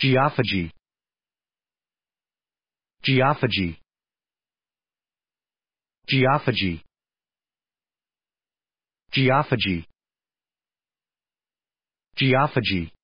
Geophagy Geophagy Geophagy Geophagy Geophagy